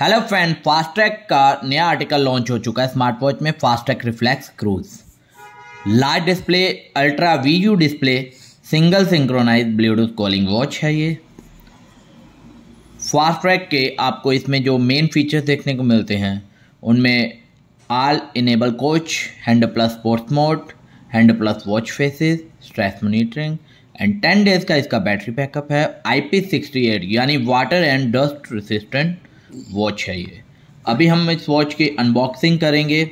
hello friend track का नया article launch हो चुका है स्मार्ट वॉच में track reflex cruise large display ultra V U display single synchronise bluetooth calling watch है ये ट्रैक के आपको इसमें जो मेन फीचर्स देखने को मिलते हैं उनमें all enable coach hand plus sports mode hand plus watch faces stress monitoring and ten days का इसका बैटरी बैकअप है आई पी सिक्सटी एट यानी water and dust resistant watch है ये अभी हम इस वॉच की अनबॉक्सिंग करेंगे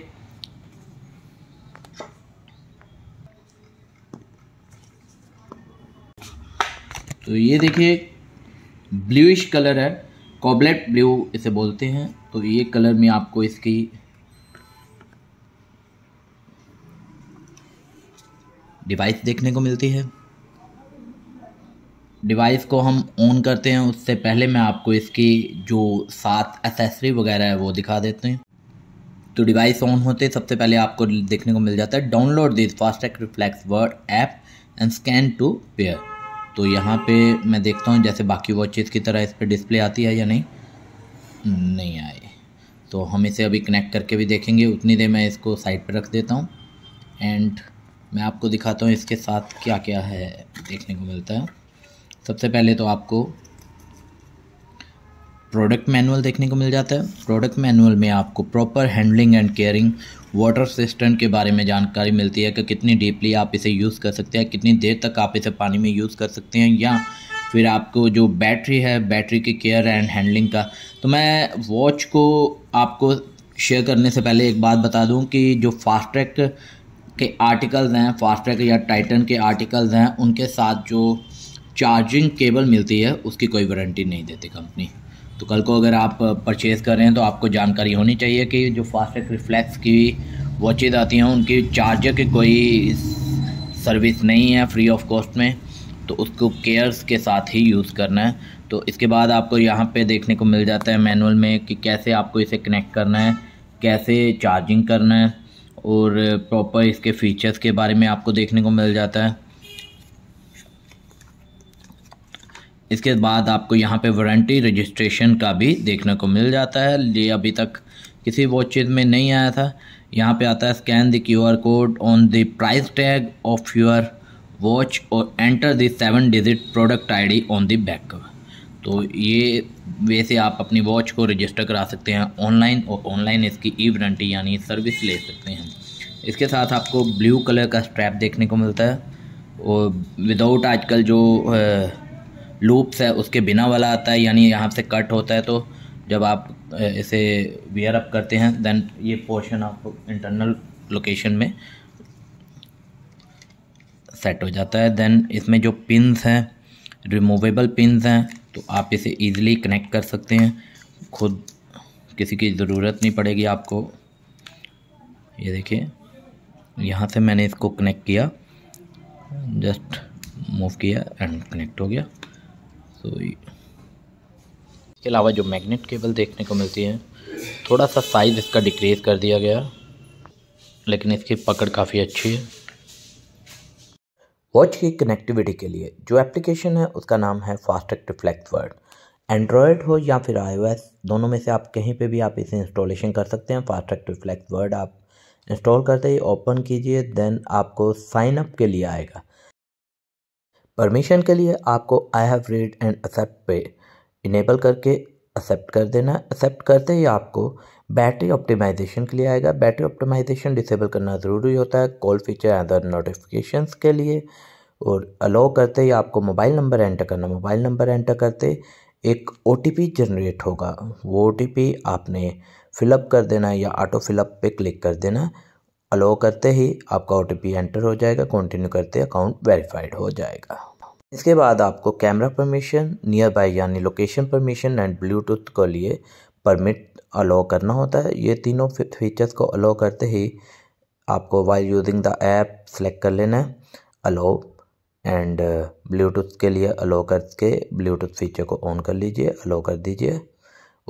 तो ये देखिए ब्लूइश कलर है कॉबलेट ब्लू इसे बोलते हैं तो ये कलर में आपको इसकी डिवाइस देखने को मिलती है डिवाइस को हम ऑन करते हैं उससे पहले मैं आपको इसकी जो सात एसेसरी वगैरह है वो दिखा देते हैं तो डिवाइस ऑन होते सबसे पहले आपको देखने को मिल जाता है download this Fastrack reflex world app and scan to pair तो यहाँ पे मैं देखता हूँ जैसे बाकी वॉचेस की तरह इस पर डिस्प्ले आती है या नहीं नहीं आए तो हम इसे अभी कनेक्ट करके भी देखेंगे उतनी देर मैं इसको साइड पर रख देता हूँ एंड मैं आपको दिखाता हूँ इसके साथ क्या क्या है देखने को मिलता है सबसे पहले तो आपको प्रोडक्ट मैनुअल देखने को मिल जाता है प्रोडक्ट मैनुअल में आपको proper handling and caring water system के बारे में जानकारी मिलती है कि कितनी डीपली आप इसे यूज़ कर सकते हैं कितनी देर तक आप इसे पानी में यूज़ कर सकते हैं या फिर आपको जो बैटरी है बैटरी की केयर एंड हैंडलिंग का तो मैं वॉच को आपको शेयर करने से पहले एक बात बता दूं कि जो फास्ट ट्रैक के आर्टिकल्स हैं फास्ट ट्रैक या टाइटन के आर्टिकल्स हैं उनके साथ जो चार्जिंग केबल मिलती है उसकी कोई वारंटी नहीं देती कंपनी तो कल को अगर आप परचेज़ कर रहे हैं तो आपको जानकारी होनी चाहिए कि जो फास्टेस्ट रिफ्लेक्स की वॉचेज़ आती हैं उनकी चार्जर की कोई सर्विस नहीं है फ्री ऑफ कॉस्ट में तो उसको केयर्स के साथ ही यूज़ करना है तो इसके बाद आपको यहाँ पे देखने को मिल जाता है मैनुअल में कि कैसे आपको इसे कनेक्ट करना है कैसे चार्जिंग करना है और प्रॉपर इसके फीचर्स के बारे में आपको देखने को मिल जाता है इसके बाद आपको यहाँ पे वारंटी रजिस्ट्रेशन का भी देखने को मिल जाता है ये अभी तक किसी वॉचेज में नहीं आया था यहाँ पे आता है scan the Q R code on the price tag of your watch और enter the seven digit product ID on the back तो ये वैसे आप अपनी वॉच को रजिस्टर करा सकते हैं ऑनलाइन और ऑनलाइन इसकी ई वारंटी यानी सर्विस ले सकते हैं इसके साथ आपको ब्लू कलर का स्ट्रैप देखने को मिलता है और विदाउट आजकल जो आ, लूप्स है उसके बिना वाला आता है यानी यहाँ से कट होता है तो जब आप इसे वेयर अप करते हैं देन ये पोर्शन आपको इंटरनल लोकेशन में सेट हो जाता है देन इसमें जो पिन्स हैं रिमूवेबल पिनस हैं तो आप इसे ईज़िली कनेक्ट कर सकते हैं खुद किसी की ज़रूरत नहीं पड़ेगी आपको ये देखिए यहाँ से मैंने इसको कनेक्ट किया जस्ट मूव किया एंड कनेक्ट हो गया सो तो इसके अलावा जो मैग्नेट केबल देखने को मिलती है थोड़ा सा साइज़ इसका डिक्रीज़ कर दिया गया लेकिन इसकी पकड़ काफ़ी अच्छी है वॉच की कनेक्टिविटी के लिए जो एप्लीकेशन है उसका नाम है फास्टेक्ट रिफ्लेक्स वर्ड एंड्रॉयड हो या फिर आई दोनों में से आप कहीं पे भी आप इसे इंस्टॉलेशन कर सकते हैं फास्टेक्ट रिफ्लेक्स वर्ड आप इंस्टॉल करते ही ओपन कीजिए देन आपको साइन अप के लिए आएगा परमिशन के लिए आपको I have read and accept पे इनेबल करके एक्सेप्ट कर देना एक्सेप्ट करते ही आपको बैटरी ऑप्टिमाइजेशन के लिए आएगा बैटरी ऑप्टिमाइजेशन डिसेबल करना ज़रूरी होता है कॉल फीचर अदर नोटिफिकेशन के लिए और अलो करते ही आपको मोबाइल नंबर एंटर करना मोबाइल नंबर एंटर करते एक ओ जनरेट होगा वो ओ आपने फिलअप कर देना या ऑटो फिलअप पे क्लिक कर देना अलो करते ही आपका ओ एंटर हो जाएगा कंटिन्यू करते अकाउंट वेरीफाइड हो जाएगा इसके बाद आपको कैमरा परमिशन नियर बाई यानी लोकेशन परमिशन एंड ब्लूटूथ के लिए परमिट अलाउ करना होता है ये तीनों फीचर्स को अलाउ करते ही आपको while using the app select कर लेना है अलाउ एंड ब्लूटूथ के लिए अलाउ करके ब्लूटूथ फीचर को ऑन कर लीजिए अलाउ कर दीजिए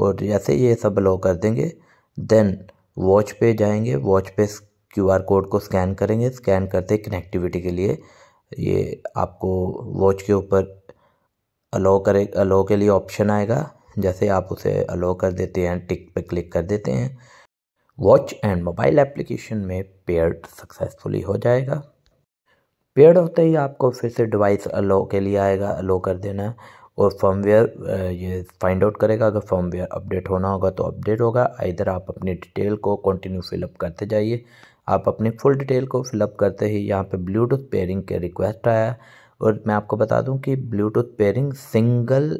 और जैसे ये सब अलाउ कर देंगे देन वॉच पे जाएंगे वॉच पे क्यू आर कोड को स्कैन करेंगे स्कैन करते कनेक्टिविटी के लिए ये आपको वॉच के ऊपर अलो करे अलो के लिए ऑप्शन आएगा जैसे आप उसे अलो कर देते हैं टिक पे क्लिक कर देते हैं वॉच एंड मोबाइल एप्लीकेशन में पेयर्ड सक्सेसफुली हो जाएगा पेयर्ड होते ही आपको फिर से डिवाइस अलो के लिए आएगा अलो कर देना और फर्मवेयर ये फाइंड आउट करेगा अगर फर्मवेयर अपडेट होना होगा तो अपडेट होगा इधर आप अपनी डिटेल को कंटिन्यू फिलअप करते जाइए आप अपनी फुल डिटेल को फिलअप करते ही यहाँ पे ब्लूटूथ पेयरिंग के रिक्वेस्ट आया और मैं आपको बता दूं कि bluetooth pairing single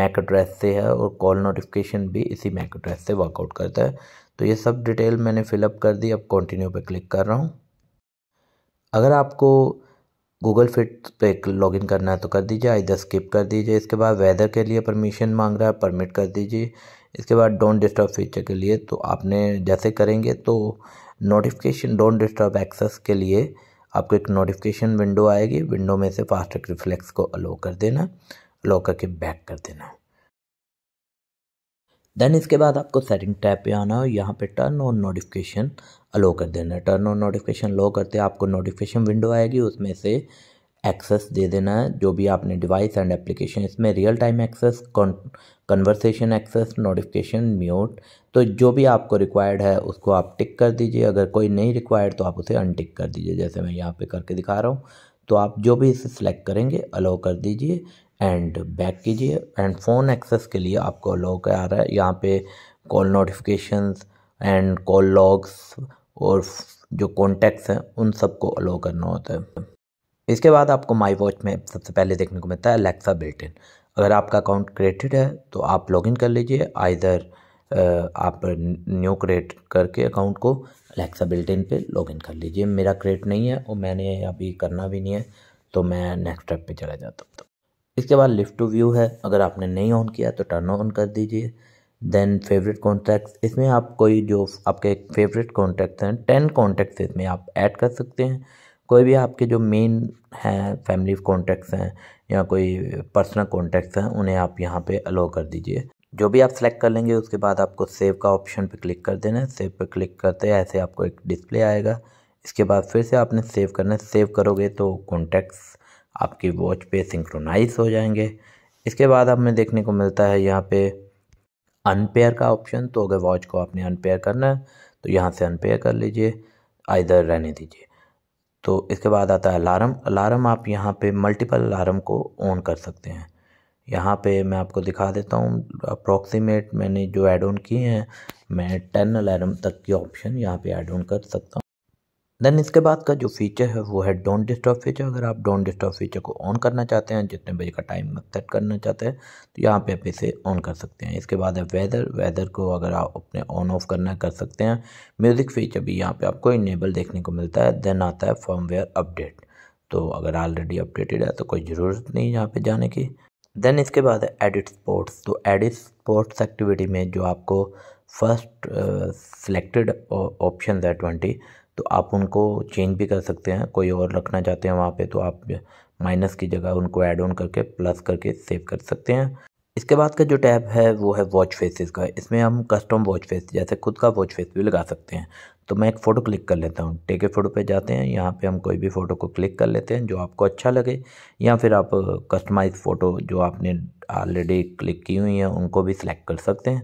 MAC address से है और कॉल नोटिफिकेशन भी इसी मैक एड्रेस से वर्कआउट करता है तो ये सब डिटेल मैंने फिलअप कर दी अब कंटिन्यू पे क्लिक कर रहा हूँ अगर आपको गूगल फिट पे लॉगिन करना है तो कर दीजिए इधर स्किप कर दीजिए इसके बाद वेदर के लिए परमिशन मांग रहा है परमिट कर दीजिए इसके बाद डोंट डिस्टर्ब फीचर के लिए तो आपने जैसे करेंगे तो नोटिफिकेशन डोंट डिस्टर्ब एक्सेस के लिए आपको एक नोटिफिकेशन विंडो आएगी विंडो में से फास्ट ट्रैक रिफ्लेक्स को अलो कर देना अलो करके बैक कर देना देन इसके बाद आपको सेटिंग टैब पे आना हो यहाँ पे टर्न ऑन नोटिफिकेशन अलो कर देना टर्न ऑन नोटिफिकेशन लो करते आपको नोटिफिकेशन विंडो आएगी उसमें से एक्सेस दे देना है जो भी आपने डिवाइस एंड एप्लीकेशन इसमें real time access conversation access notification mute तो जो भी आपको रिक्वायर्ड है उसको आप टिक कर दीजिए अगर कोई नहीं रिक्वायर्ड तो आप उसे अनटिक कर दीजिए जैसे मैं यहाँ पे करके दिखा रहा हूँ तो आप जो भी इसे सिलेक्ट करेंगे अलाउ कर दीजिए एंड बैक कीजिए एंड फ़ोन एक्सेस के लिए आपको अलाउ कर आ रहा है यहाँ पे call notification and call logs और जो कॉन्टैक्ट्स हैं उन सबको अलाउ करना होता है इसके बाद आपको माई वॉच में सबसे पहले देखने को मिलता है अलेक्सा बिल्टिन अगर आपका अकाउंट क्रिएटेड है तो आप लॉगिन कर लीजिए आइधर आप न्यू क्रिएट करके अकाउंट को अलेक्सा बिल्टिन इन पे लॉगिन कर लीजिए मेरा क्रिएट नहीं है और मैंने अभी करना भी नहीं है तो मैं नेक्स्ट स्टेप पे चला जाता हूँ इसके बाद लिफ्ट टू व्यू है अगर आपने नहीं ऑन किया तो टर्न ऑन कर दीजिए देन फेवरेट कॉन्टैक्ट इसमें आप कोई जो आपके फेवरेट कॉन्टैक्ट हैं टेन कॉन्टैक्ट्स इसमें आप ऐड कर सकते हैं कोई भी आपके जो मेन हैं फैमिली कॉन्टैक्ट्स हैं या कोई पर्सनल कॉन्टैक्ट्स हैं उन्हें आप यहाँ पे अलो कर दीजिए जो भी आप सेलेक्ट कर लेंगे उसके बाद आपको सेव का ऑप्शन पे क्लिक कर देना है सेव पे क्लिक करते हैं ऐसे आपको एक डिस्प्ले आएगा इसके बाद फिर से आपने सेव करना है सेव करोगे तो कॉन्टैक्ट्स आपकी वॉच पे सिंक्रोनाइज हो जाएंगे इसके बाद हमें देखने को मिलता है यहाँ पे अनपेयर का ऑप्शन तो अगर वॉच को आपने अनपेयर करना है तो यहाँ से अनपेयर कर लीजिए आइधर रहने दीजिए तो इसके बाद आता है अलार्म अलार्म आप यहाँ पे मल्टीपल अलार्म को ऑन कर सकते हैं यहाँ पे मैं आपको दिखा देता हूँ अप्रोक्सीमेट मैंने जो ऐड ऑन किए हैं मैं टेन अलार्म तक की ऑप्शन यहाँ पे ऐड ऑन कर सकता हूँ देन इसके बाद का जो फीचर है वो है डोंट डिस्टर्ब फीचर अगर आप डोंट डिस्टर्ब फीचर को ऑन करना चाहते हैं जितने बजे का टाइम सेट करना चाहते हैं तो यहाँ पे आप इसे ऑन कर सकते हैं इसके बाद है वेदर वेदर को अगर आप अपने ऑन ऑफ करना कर सकते हैं म्यूज़िक फीचर भी यहाँ पे आपको इनेबल देखने को मिलता है देन आता है फॉर्मवेयर अपडेट तो अगर ऑलरेडी अपडेटेड है तो कोई ज़रूरत नहीं यहाँ पर जाने की देन इसके बाद है एडिट स्पोर्ट्स तो एडिट स्पोर्ट्स एक्टिविटी में जो आपको फर्स्ट सिलेक्टेड ऑप्शन है ट्वेंटी तो आप उनको चेंज भी कर सकते हैं कोई और रखना चाहते हैं वहाँ पे तो आप माइनस की जगह उनको ऐड ऑन करके प्लस करके सेव कर सकते हैं इसके बाद का जो टैब है वो है वॉच फेसेस का इसमें हम कस्टम वॉच फेस जैसे खुद का वॉच फेस भी लगा सकते हैं तो मैं एक फ़ोटो क्लिक कर लेता हूँ टेके फ़ोटो पे जाते हैं यहाँ पे हम कोई भी फ़ोटो को क्लिक कर लेते हैं जो आपको अच्छा लगे या फिर आप कस्टमाइज फ़ोटो जो आपने ऑलरेडी क्लिक की हुई हैं उनको भी सिलेक्ट कर सकते हैं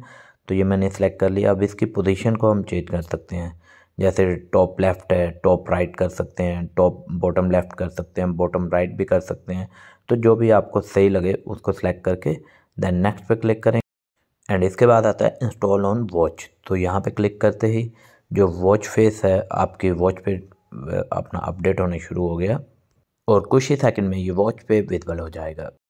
तो ये मैंने सेलेक्ट कर लिया अब इसकी पोजीशन को हम चेंज कर सकते हैं जैसे टॉप लेफ़्ट है टॉप राइट कर सकते हैं टॉप बॉटम लेफ़्ट कर सकते हैं बॉटम राइट भी कर सकते हैं तो जो भी आपको सही लगे उसको सेलेक्ट करके देन नेक्स्ट पे क्लिक करें एंड इसके बाद आता है इंस्टॉल ऑन वॉच तो यहाँ पे क्लिक करते ही जो वॉच फेस है आपकी वॉच पे अपना अपडेट होना शुरू हो गया और कुछ ही सेकंड में ये वॉच पे विजबल हो जाएगा